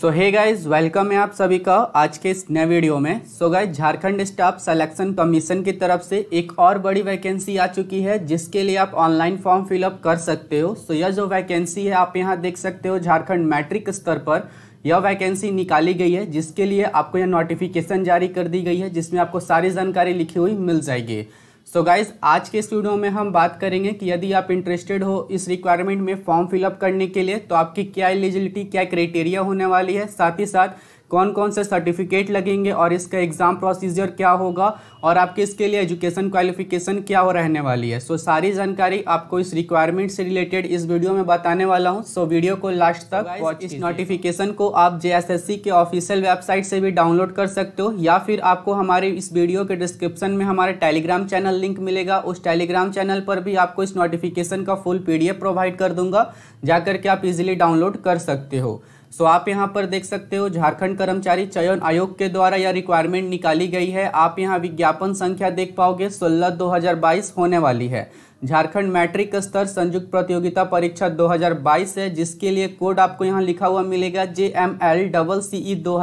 सो है guys welcome है आप सभी का आज के इस नए वीडियो में so so guys Jharkhand staff selection commission की तरफ से एक और बड़ी वैकेंसी आ चुकी है जिसके लिए आप ऑनलाइन फॉर्म फिलअप कर सकते हो सो so यह जो वैकेंसी है आप यहाँ देख सकते हो झारखंड मैट्रिक स्तर पर यह वैकेंसी निकाली गई है जिसके लिए आपको यह नोटिफिकेशन जारी कर दी गई है जिसमें आपको सारी जानकारी लिखी हुई मिल जाएगी सो so गाइज आज के इस वीडियो में हम बात करेंगे कि यदि आप इंटरेस्टेड हो इस रिक्वायरमेंट में फॉर्म फिलअप करने के लिए तो आपकी क्या एलिजिबिलिटी क्या क्राइटेरिया होने वाली है साथ ही साथ कौन कौन से सर्टिफिकेट लगेंगे और इसका एग्ज़ाम प्रोसीजर क्या होगा और आपके इसके लिए एजुकेशन क्वालिफिकेशन क्या हो रहने वाली है सो so, सारी जानकारी आपको इस रिक्वायरमेंट से रिलेटेड इस वीडियो में बताने वाला हूँ सो so, वीडियो को लास्ट तक वॉच इस नोटिफिकेशन को आप जे के ऑफिशियल वेबसाइट से भी डाउनलोड कर सकते हो या फिर आपको हमारे इस वीडियो के डिस्क्रिप्शन में हमारे टेलीग्राम चैनल लिंक मिलेगा उस टेलीग्राम चैनल पर भी आपको इस नोटिफिकेशन का फुल पीडीएफ प्रोवाइड कर दूंगा जाकर के आप इजीली डाउनलोड कर सकते हो सो आप यहाँ पर देख सकते हो झारखंड कर्मचारी चयन आयोग के द्वारा यह रिक्वायरमेंट निकाली गई है आप यहाँ विज्ञापन संख्या देख पाओगे सोलह दो होने वाली है झारखंड मैट्रिक स्तर संयुक्त प्रतियोगिता परीक्षा 2022 है जिसके लिए कोड आपको यहाँ लिखा हुआ मिलेगा J M L double C E दो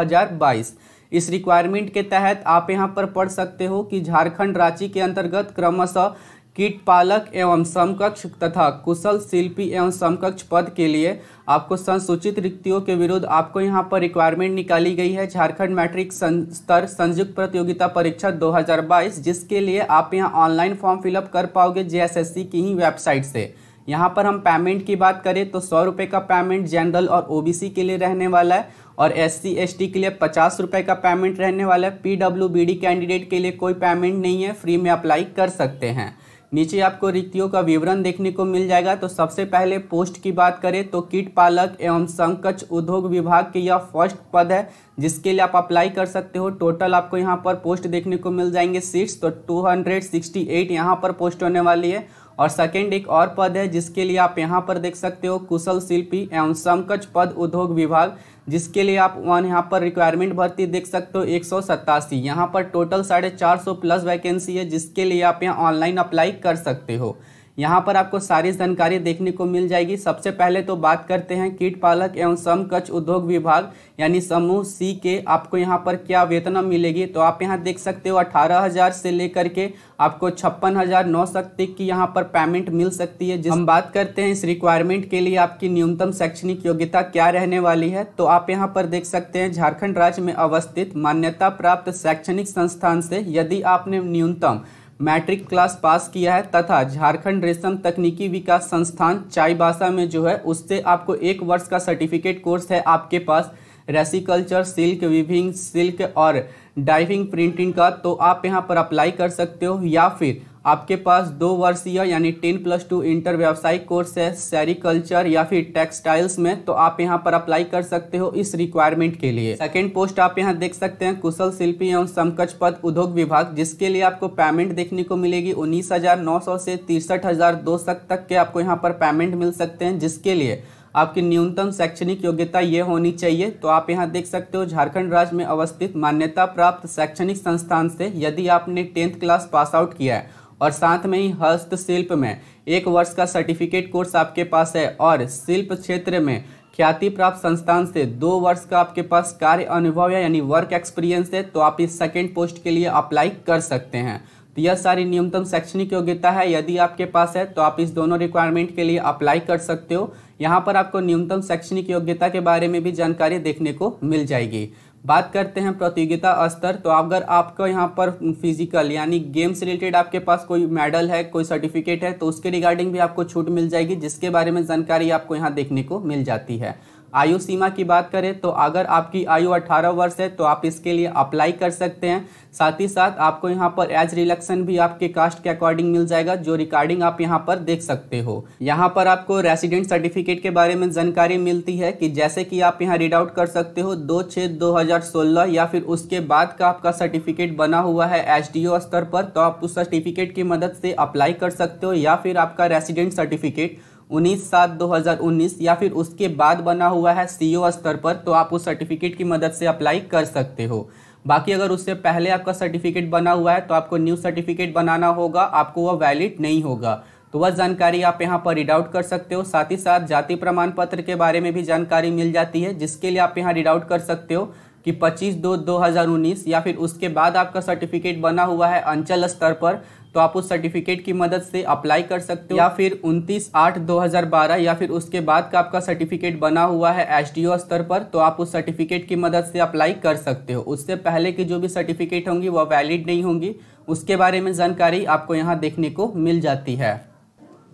इस रिक्वायरमेंट के तहत आप यहाँ पर पढ़ सकते हो कि झारखंड रांची के अंतर्गत क्रमशः कीट पालक एवं समकक्ष तथा कुशल शिल्पी एवं समकक्ष पद के लिए आपको संसूचित रिक्तियों के विरुद्ध आपको यहाँ पर रिक्वायरमेंट निकाली गई है झारखंड मैट्रिक स्तर संयुक्त प्रतियोगिता परीक्षा 2022 जिसके लिए आप यहाँ ऑनलाइन फॉर्म फिलअप कर पाओगे जेएसएससी की ही वेबसाइट से यहाँ पर हम पेमेंट की बात करें तो सौ रुपये का पेमेंट जनरल और ओ के लिए रहने वाला है और एस सी के लिए पचास रुपये का पेमेंट रहने वाला है पी कैंडिडेट के लिए कोई पेमेंट नहीं है फ्री में अप्लाई कर सकते हैं नीचे आपको रिक्तियों का विवरण देखने को मिल जाएगा तो सबसे पहले पोस्ट की बात करें तो कीट पालक एवं संकच उद्योग विभाग के यह फर्स्ट पद है जिसके लिए आप अप्लाई कर सकते हो टोटल आपको यहाँ पर पोस्ट देखने को मिल जाएंगे सिक्स तो टू हंड्रेड सिक्सटी एट यहाँ पर पोस्ट होने वाली है और सेकेंड एक और पद है जिसके लिए आप यहाँ पर देख सकते हो कुशल शिल्पी एवं समकच पद उद्योग विभाग जिसके लिए आप वन यहाँ पर रिक्वायरमेंट भर्ती देख सकते हो एक सौ सत्तासी यहाँ पर टोटल साढ़े चार सौ प्लस वैकेंसी है जिसके लिए आप यहाँ ऑनलाइन अप्लाई कर सकते हो यहाँ पर आपको सारी जानकारी देखने को मिल जाएगी सबसे पहले तो बात करते हैं कीट पालक एवं कच्छ उद्योग विभाग यानी समूह सी के आपको यहाँ पर क्या वेतन मिलेगी तो आप यहाँ देख सकते हो अठारह हजार से लेकर के आपको छप्पन हजार नौ सौ तक की यहाँ पर पेमेंट मिल सकती है हम बात करते हैं इस रिक्वायरमेंट के लिए आपकी न्यूनतम शैक्षणिक योग्यता क्या रहने वाली है तो आप यहाँ पर देख सकते हैं झारखंड राज्य में अवस्थित मान्यता प्राप्त शैक्षणिक संस्थान से यदि आपने न्यूनतम मैट्रिक क्लास पास किया है तथा झारखंड रेशम तकनीकी विकास संस्थान चाईबासा में जो है उससे आपको एक वर्ष का सर्टिफिकेट कोर्स है आपके पास रेसिकल्चर सिल्क विविंग सिल्क और डाइविंग प्रिंटिंग का तो आप यहाँ पर अप्लाई कर सकते हो या फिर आपके पास दो वर्षीय यानी टेन प्लस टू इंटर व्यावसायिक कोर्स है सेरिकल्चर या फिर टेक्सटाइल्स में तो आप यहाँ पर अप्लाई कर सकते हो इस रिक्वायरमेंट के लिए सेकेंड पोस्ट आप यहाँ देख सकते हैं कुशल शिल्पी एवं समकच पद उद्योग विभाग जिसके लिए आपको पेमेंट देखने को मिलेगी उन्नीस हजार नौ सौ से तिरसठ हजार दो सौ तक के आपको यहाँ पर पेमेंट मिल सकते हैं जिसके लिए आपकी न्यूनतम शैक्षणिक योग्यता ये होनी चाहिए तो आप यहाँ देख सकते हो झारखंड राज्य में अवस्थित मान्यता प्राप्त शैक्षणिक संस्थान से यदि आपने टेंथ क्लास पास आउट किया है और साथ में ही हस्तशिल्प में एक वर्ष का सर्टिफिकेट कोर्स आपके पास है और शिल्प क्षेत्र में ख्याति प्राप्त संस्थान से दो वर्ष का आपके पास कार्य अनुभव है यानी वर्क एक्सपीरियंस है तो आप इस सेकेंड पोस्ट के लिए अप्लाई कर सकते हैं तो यह सारी न्यूनतम शैक्षणिक योग्यता है यदि आपके पास है तो आप इस दोनों रिक्वायरमेंट के लिए अप्लाई कर सकते हो यहाँ पर आपको न्यूनतम शैक्षणिक योग्यता के बारे में भी जानकारी देखने को मिल जाएगी बात करते हैं प्रतियोगिता स्तर तो अगर आपका यहाँ पर फिजिकल यानी गेम्स रिलेटेड आपके पास कोई मेडल है कोई सर्टिफिकेट है तो उसके रिगार्डिंग भी आपको छूट मिल जाएगी जिसके बारे में जानकारी आपको यहाँ देखने को मिल जाती है आयु सीमा की बात करें तो अगर आपकी आयु 18 वर्ष है तो आप इसके लिए अप्लाई कर सकते हैं साथ ही साथ आपको यहाँ पर एज रिलेक्शन भी आपके कास्ट के अकॉर्डिंग मिल जाएगा जो रिकॉर्डिंग आप यहाँ पर देख सकते हो यहाँ पर आपको रेसिडेंट सर्टिफिकेट के बारे में जानकारी मिलती है कि जैसे कि आप यहाँ रीड आउट कर सकते हो दो छः दो या फिर उसके बाद का आपका सर्टिफिकेट बना हुआ है एच स्तर पर तो आप उस सर्टिफिकेट की मदद से अप्लाई कर सकते हो या फिर आपका रेसिडेंट सर्टिफिकेट उन्नीस सात दो हज़ार उन्नीस या फिर उसके बाद बना हुआ है सीईओ स्तर पर तो आप उस सर्टिफिकेट की मदद से अप्लाई कर सकते हो बाकी अगर उससे पहले आपका सर्टिफिकेट बना हुआ है तो आपको न्यू सर्टिफिकेट बनाना होगा आपको वह वैलिड नहीं होगा तो वह जानकारी आप यहाँ पर रीड आउट कर सकते हो साथ ही साथ जाति प्रमाण पत्र के बारे में भी जानकारी मिल जाती है जिसके लिए आप यहाँ रीड आउट कर सकते हो कि 25 दो 2019 या फिर उसके बाद आपका सर्टिफिकेट बना हुआ है अंचल स्तर पर तो आप उस सर्टिफिकेट की मदद से अप्लाई कर सकते हो या फिर 29 आठ 2012 या फिर उसके बाद का आपका सर्टिफिकेट बना हुआ है एसडीओ स्तर पर तो आप उस सर्टिफिकेट की मदद से अप्लाई कर सकते हो उससे पहले की जो भी सर्टिफिकेट होंगी वह वैलिड नहीं होंगी उसके बारे में जानकारी आपको यहाँ देखने को मिल जाती है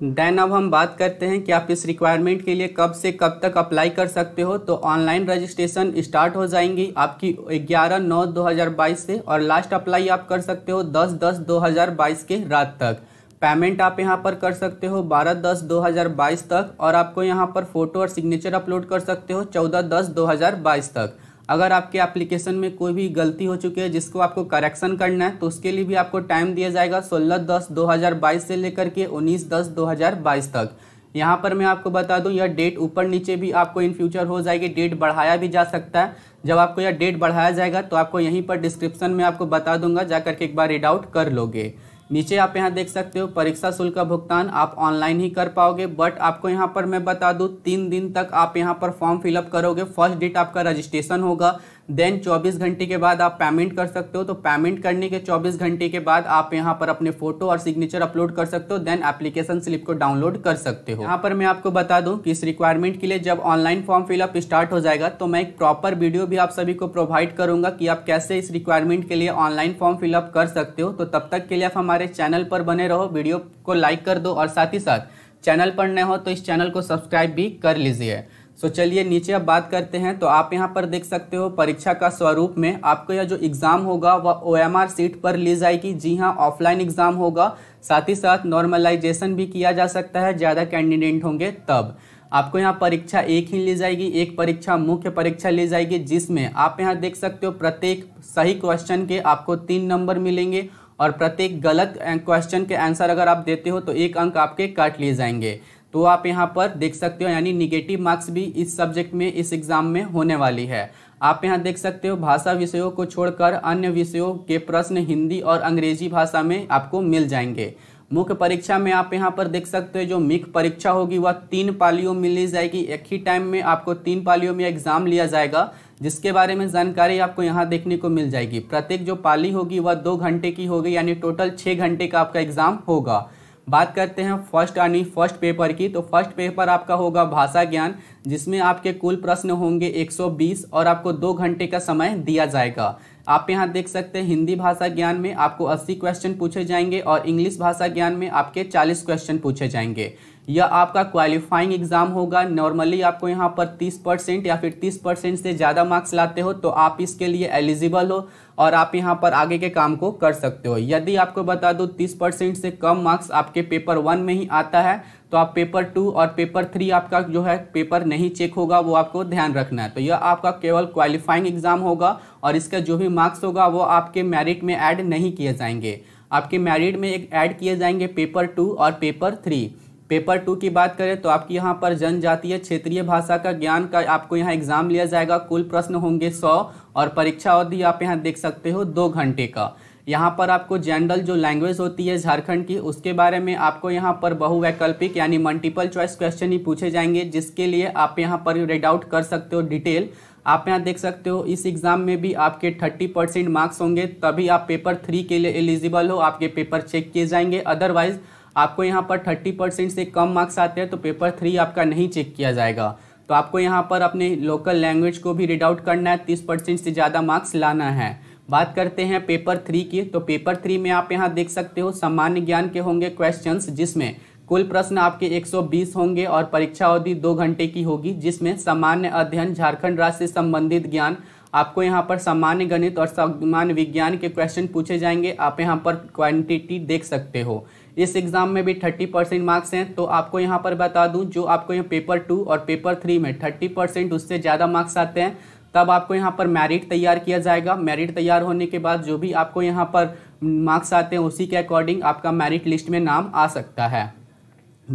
देन अब हम बात करते हैं कि आप इस रिक्वायरमेंट के लिए कब से कब तक अप्लाई कर सकते हो तो ऑनलाइन रजिस्ट्रेशन स्टार्ट हो जाएंगी आपकी 11 नौ 2022 से और लास्ट अप्लाई आप कर सकते हो 10 दस 2022 के रात तक पेमेंट आप यहां पर कर सकते हो 12 दस 2022 तक और आपको यहां पर फोटो और सिग्नेचर अपलोड कर सकते हो 14 दस 2022 तक अगर आपके एप्लीकेशन में कोई भी गलती हो चुकी है जिसको आपको करेक्शन करना है तो उसके लिए भी आपको टाइम दिया जाएगा 16 दस 2022 से लेकर के 19 दस 2022 तक यहाँ पर मैं आपको बता दूँ यह डेट ऊपर नीचे भी आपको इन फ्यूचर हो जाएगी डेट बढ़ाया भी जा सकता है जब आपको यह डेट बढ़ाया जाएगा तो आपको यहीं पर डिस्क्रिप्शन में आपको बता दूंगा जा करके एक बार रीड आउट कर लोगे नीचे आप यहाँ देख सकते हो परीक्षा शुल्क का भुगतान आप ऑनलाइन ही कर पाओगे बट आपको यहाँ पर मैं बता दूँ तीन दिन तक आप यहाँ पर फॉर्म फिलअप करोगे फर्स्ट डेट आपका रजिस्ट्रेशन होगा देन 24 घंटे के बाद आप पेमेंट कर सकते हो तो पेमेंट करने के 24 घंटे के बाद आप यहाँ पर अपने फोटो और सिग्नेचर अपलोड कर सकते हो देन एप्लीकेशन स्लिप को डाउनलोड कर सकते हो यहाँ पर मैं आपको बता दूँ कि इस रिक्वायरमेंट के लिए जब ऑनलाइन फॉर्म फिलअप स्टार्ट हो जाएगा तो मैं एक प्रॉपर वीडियो भी आप सभी को प्रोवाइड करूंगा कि आप कैसे इस रिक्वायरमेंट के लिए ऑनलाइन फॉर्म फिलअप कर सकते हो तो तब तक के लिए आप हमारे चैनल पर बने रहो वीडियो को लाइक कर दो और साथ ही साथ चैनल पर नए हो तो इस चैनल को सब्सक्राइब भी कर लीजिए सो so, चलिए नीचे अब बात करते हैं तो आप यहाँ पर देख सकते हो परीक्षा का स्वरूप में आपका यह जो एग्ज़ाम होगा वह ओ एम आर सीट पर ली जाएगी जी हाँ ऑफलाइन एग्ज़ाम होगा साथ ही साथ नॉर्मलाइजेशन भी किया जा सकता है ज़्यादा कैंडिडेट होंगे तब आपको यहाँ परीक्षा एक ही ली जाएगी एक परीक्षा मुख्य परीक्षा ली जाएगी जिसमें आप यहाँ देख सकते हो प्रत्येक सही क्वेश्चन के आपको तीन नंबर मिलेंगे और प्रत्येक गलत क्वेश्चन के आंसर अगर आप देते हो तो एक अंक आपके काट लिए जाएंगे तो आप यहाँ पर देख सकते हो यानी निगेटिव मार्क्स भी इस सब्जेक्ट में इस एग्ज़ाम में होने वाली है आप यहाँ देख सकते हो भाषा विषयों को छोड़कर अन्य विषयों के प्रश्न हिंदी और अंग्रेजी भाषा में आपको मिल जाएंगे मुख्य परीक्षा में आप यहाँ पर देख सकते हो जो मिक परीक्षा होगी वह तीन पालियों में ली जाएगी एक ही टाइम में आपको तीन पालियों में एग्जाम लिया जाएगा जिसके बारे में जानकारी आपको यहाँ देखने को मिल जाएगी प्रत्येक जो पाली होगी वह दो घंटे की होगी यानी टोटल छः घंटे का आपका एग्जाम होगा बात करते हैं फर्स्ट यानी फर्स्ट पेपर की तो फर्स्ट पेपर आपका होगा भाषा ज्ञान जिसमें आपके कुल प्रश्न होंगे 120 और आपको दो घंटे का समय दिया जाएगा आप यहाँ देख सकते हैं हिंदी भाषा ज्ञान में आपको 80 क्वेश्चन पूछे जाएंगे और इंग्लिश भाषा ज्ञान में आपके 40 क्वेश्चन पूछे जाएंगे यह आपका क्वालिफाइंग एग्जाम होगा नॉर्मली आपको यहाँ पर 30 परसेंट या फिर 30 परसेंट से ज़्यादा मार्क्स लाते हो तो आप इसके लिए एलिजिबल हो और आप यहाँ पर आगे के काम को कर सकते हो यदि आपको बता दो 30 परसेंट से कम मार्क्स आपके पेपर वन में ही आता है तो आप पेपर टू और पेपर थ्री आपका जो है पेपर नहीं चेक होगा वो आपको ध्यान रखना है तो यह आपका केवल क्वालिफाइंग एग्जाम होगा और इसका जो भी मार्क्स होगा वो आपके मेरिट में ऐड नहीं किए जाएंगे आपके मेरिट में एक ऐड किए जाएंगे पेपर टू और पेपर थ्री पेपर टू की बात करें तो आपकी यहाँ पर जनजातीय क्षेत्रीय भाषा का ज्ञान का आपको यहाँ एग्जाम लिया जाएगा कुल प्रश्न होंगे सौ और परीक्षा अवधि आप यहाँ देख सकते हो दो घंटे का यहाँ पर आपको जनरल जो लैंग्वेज होती है झारखंड की उसके बारे में आपको यहाँ पर बहुवैकल्पिक यानी मल्टीपल चॉइस क्वेश्चन ही पूछे जाएंगे जिसके लिए आप यहाँ पर रेड आउट कर सकते हो डिटेल आप यहाँ देख सकते हो इस एग्ज़ाम में भी आपके 30 परसेंट मार्क्स होंगे तभी आप पेपर थ्री के लिए एलिजिबल हो आपके पेपर चेक किए जाएंगे अदरवाइज़ आपको यहाँ पर थर्टी परसेंट से कम मार्क्स आते हैं तो पेपर थ्री आपका नहीं चेक किया जाएगा तो आपको यहाँ पर अपने लोकल लैंग्वेज को भी रीड आउट करना है तीस परसेंट से ज़्यादा मार्क्स लाना है बात करते हैं पेपर थ्री की तो पेपर थ्री में आप यहाँ देख सकते हो सामान्य ज्ञान के होंगे क्वेश्चंस जिसमें कुल प्रश्न आपके 120 होंगे और परीक्षा अवधि दो घंटे की होगी जिसमें सामान्य अध्ययन झारखंड राज्य से संबंधित ज्ञान आपको यहाँ पर सामान्य गणित और सामान्य विज्ञान के क्वेश्चन पूछे जाएंगे आप यहाँ पर क्वांटिटी देख सकते हो इस एग्ज़ाम में भी थर्टी परसेंट मार्क्स हैं तो आपको यहाँ पर बता दूँ जो आपको यहाँ पेपर टू और पेपर थ्री में थर्टी परसेंट उससे ज़्यादा मार्क्स आते हैं तब आपको यहाँ पर मेरिट तैयार किया जाएगा मेरिट तैयार होने के बाद जो भी आपको यहाँ पर मार्क्स आते हैं उसी के अकॉर्डिंग आपका मेरिट लिस्ट में नाम आ सकता है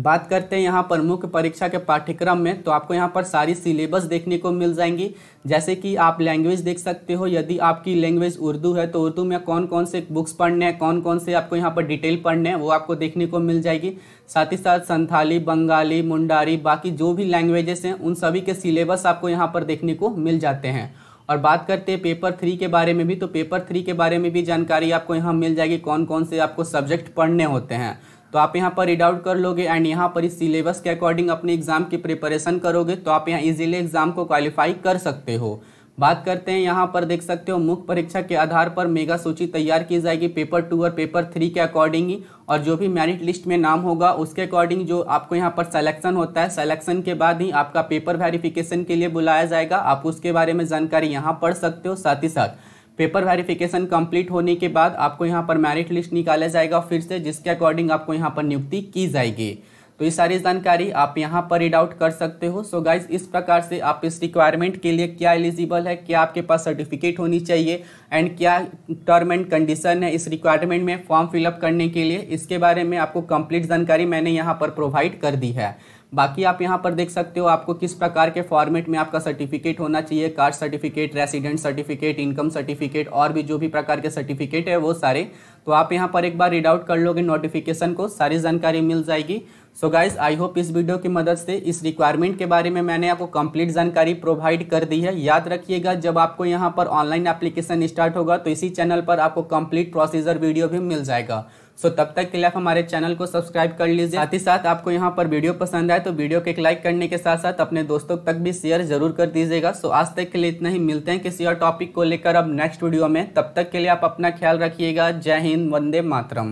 बात करते हैं यहाँ पर मुख्य परीक्षा के पाठ्यक्रम में तो आपको यहाँ पर सारी सिलेबस देखने को मिल जाएंगी जैसे कि आप लैंग्वेज देख सकते हो यदि आपकी लैंग्वेज उर्दू है तो उर्दू में कौन कौन से बुक्स पढ़ने हैं कौन कौन से आपको यहाँ पर डिटेल पढ़ने हैं वो आपको देखने को मिल जाएगी साथ ही साथ संथाली बंगाली मुंडारी बाकी जो भी लैंग्वेजेस हैं उन सभी के सिलेबस आपको यहाँ पर देखने को मिल जाते हैं और बात करते हैं पेपर थ्री के बारे में भी तो पेपर थ्री के बारे में भी जानकारी आपको यहाँ मिल जाएगी कौन कौन से आपको सब्जेक्ट पढ़ने होते हैं तो आप यहाँ पर रीड आउट कर लोगे एंड यहाँ पर इस सिलेबस के अकॉर्डिंग अपने एग्जाम की प्रिपरेशन करोगे तो आप यहाँ इजीली एग्जाम को क्वालिफाई कर सकते हो बात करते हैं यहाँ पर देख सकते हो मुख्य परीक्षा के आधार पर मेगा सूची तैयार की जाएगी पेपर टू और पेपर थ्री के अकॉर्डिंग ही और जो भी मेरिट लिस्ट में नाम होगा उसके अकॉर्डिंग जो आपको यहाँ पर सिलेक्शन होता है सिलेक्शन के बाद ही आपका पेपर वेरिफिकेशन के लिए बुलाया जाएगा आप उसके बारे में जानकारी यहाँ पढ़ सकते हो साथ ही साथ पेपर वेरिफिकेशन कंप्लीट होने के बाद आपको यहाँ पर मैरिट लिस्ट निकाला जाएगा फिर से जिसके अकॉर्डिंग आपको यहाँ पर नियुक्ति की जाएगी तो ये सारी जानकारी आप यहाँ पर रीड आउट कर सकते हो सो so गाइज इस प्रकार से आप इस रिक्वायरमेंट के लिए क्या एलिजिबल है क्या आपके पास सर्टिफिकेट होनी चाहिए एंड क्या टर्म एंड कंडीशन है इस रिक्वायरमेंट में फॉर्म फिलअप करने के लिए इसके बारे में आपको कंप्लीट जानकारी मैंने यहाँ पर प्रोवाइड कर दी है बाकी आप यहाँ पर देख सकते हो आपको किस प्रकार के फॉर्मेट में आपका सर्टिफिकेट होना चाहिए caste certificate resident certificate income certificate और भी जो भी प्रकार के सर्टिफिकेट है वो सारे तो आप यहाँ पर एक बार रीड आउट कर लोगे नोटिफिकेशन को सारी जानकारी मिल जाएगी सो गाइज आई होप इस वीडियो की मदद से इस रिक्वायरमेंट के बारे में मैंने आपको कंप्लीट जानकारी प्रोवाइड कर दी है याद रखिएगा जब आपको यहाँ पर ऑनलाइन एप्लीकेशन स्टार्ट होगा तो इसी चैनल पर आपको कंप्लीट प्रोसीजर वीडियो भी मिल जाएगा सो so, तब तक के लिए आप हमारे चैनल को सब्सक्राइब कर लीजिए साथ ही साथ आपको यहाँ पर वीडियो पसंद आए तो वीडियो को एक लाइक करने के साथ साथ अपने दोस्तों तक भी शेयर जरूर कर दीजिएगा सो so, आज तक के लिए इतना ही मिलते हैं किसी और टॉपिक को लेकर अब नेक्स्ट वीडियो में तब तक के लिए आप अपना ख्याल रखिएगा जय हिंद वंदे मातरम